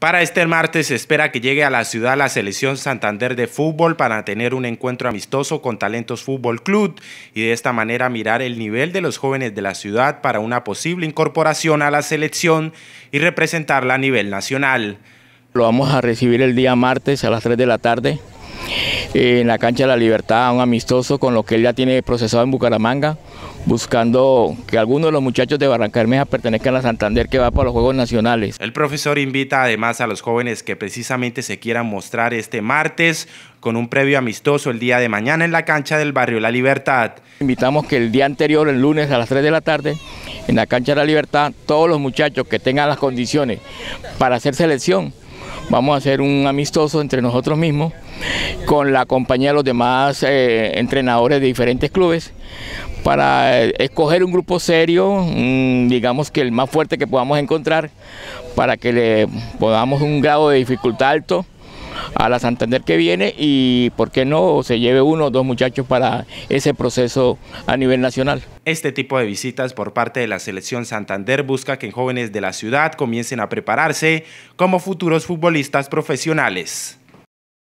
Para este martes se espera que llegue a la ciudad la selección Santander de fútbol para tener un encuentro amistoso con Talentos Fútbol Club y de esta manera mirar el nivel de los jóvenes de la ciudad para una posible incorporación a la selección y representarla a nivel nacional. Lo vamos a recibir el día martes a las 3 de la tarde en la cancha de la Libertad, un amistoso con lo que él ya tiene procesado en Bucaramanga, buscando que algunos de los muchachos de Barranca Hermeja pertenezcan a Santander que va para los Juegos Nacionales. El profesor invita además a los jóvenes que precisamente se quieran mostrar este martes con un previo amistoso el día de mañana en la cancha del barrio La Libertad. Invitamos que el día anterior, el lunes a las 3 de la tarde, en la cancha de la Libertad, todos los muchachos que tengan las condiciones para hacer selección, Vamos a hacer un amistoso entre nosotros mismos con la compañía de los demás eh, entrenadores de diferentes clubes para eh, escoger un grupo serio, digamos que el más fuerte que podamos encontrar, para que le podamos un grado de dificultad alto a la Santander que viene y por qué no se lleve uno o dos muchachos para ese proceso a nivel nacional. Este tipo de visitas por parte de la selección Santander busca que jóvenes de la ciudad comiencen a prepararse como futuros futbolistas profesionales.